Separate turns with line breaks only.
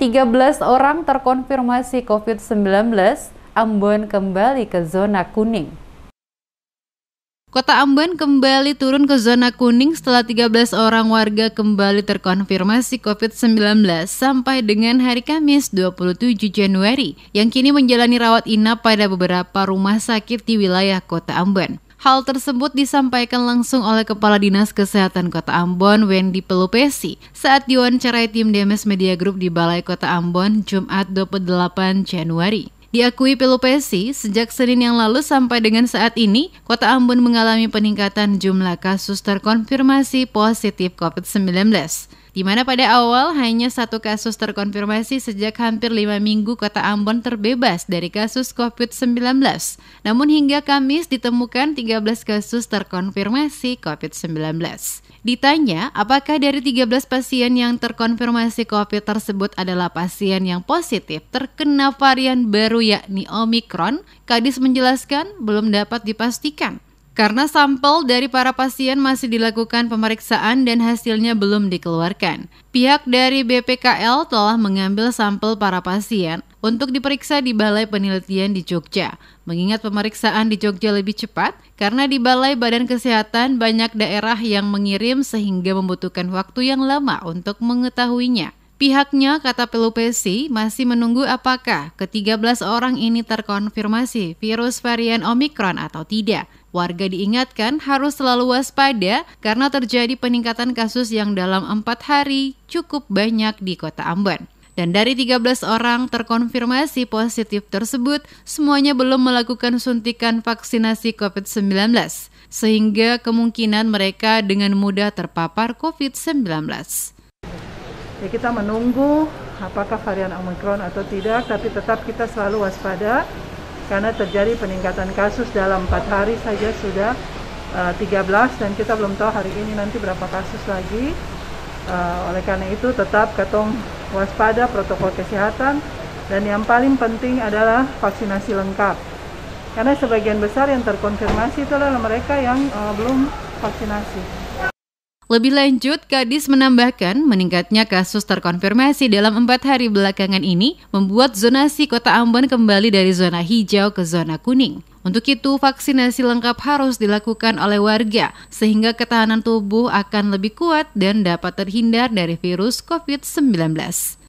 13 orang terkonfirmasi COVID-19, Ambon kembali ke zona kuning. Kota Ambon kembali turun ke zona kuning setelah 13 orang warga kembali terkonfirmasi COVID-19 sampai dengan hari Kamis 27 Januari yang kini menjalani rawat inap pada beberapa rumah sakit di wilayah Kota Ambon. Hal tersebut disampaikan langsung oleh Kepala Dinas Kesehatan Kota Ambon, Wendy Pelupesi, saat diwawancarai tim DMS Media Group di Balai Kota Ambon, Jumat 28 Januari. Diakui Pelupesi, sejak Senin yang lalu sampai dengan saat ini, Kota Ambon mengalami peningkatan jumlah kasus terkonfirmasi positif COVID-19 di mana pada awal hanya satu kasus terkonfirmasi sejak hampir lima minggu kota Ambon terbebas dari kasus COVID-19. Namun hingga Kamis ditemukan 13 kasus terkonfirmasi COVID-19. Ditanya apakah dari 13 pasien yang terkonfirmasi COVID tersebut adalah pasien yang positif terkena varian baru yakni Omikron, Kadis menjelaskan belum dapat dipastikan. Karena sampel dari para pasien masih dilakukan pemeriksaan dan hasilnya belum dikeluarkan, pihak dari BPKL telah mengambil sampel para pasien untuk diperiksa di Balai Penelitian di Jogja. Mengingat pemeriksaan di Jogja lebih cepat, karena di Balai Badan Kesehatan banyak daerah yang mengirim sehingga membutuhkan waktu yang lama untuk mengetahuinya. Pihaknya, kata Pelupesi, masih menunggu apakah ke-13 orang ini terkonfirmasi virus varian Omikron atau tidak. Warga diingatkan harus selalu waspada karena terjadi peningkatan kasus yang dalam empat hari cukup banyak di kota Ambon. Dan dari 13 orang terkonfirmasi positif tersebut, semuanya belum melakukan suntikan vaksinasi COVID-19, sehingga kemungkinan mereka dengan mudah terpapar COVID-19.
Ya, kita menunggu apakah varian Omikron atau tidak, tapi tetap kita selalu waspada karena terjadi peningkatan kasus dalam empat hari saja sudah uh, eh, 13 dan kita belum tahu hari ini nanti berapa kasus lagi. Uh, oleh karena itu tetap ketong waspada protokol kesehatan dan yang paling penting adalah vaksinasi lengkap. Karena sebagian besar yang terkonfirmasi itu adalah mereka yang uh, belum vaksinasi.
Lebih lanjut, Kadis menambahkan meningkatnya kasus terkonfirmasi dalam empat hari belakangan ini membuat zonasi kota Ambon kembali dari zona hijau ke zona kuning. Untuk itu, vaksinasi lengkap harus dilakukan oleh warga sehingga ketahanan tubuh akan lebih kuat dan dapat terhindar dari virus COVID-19.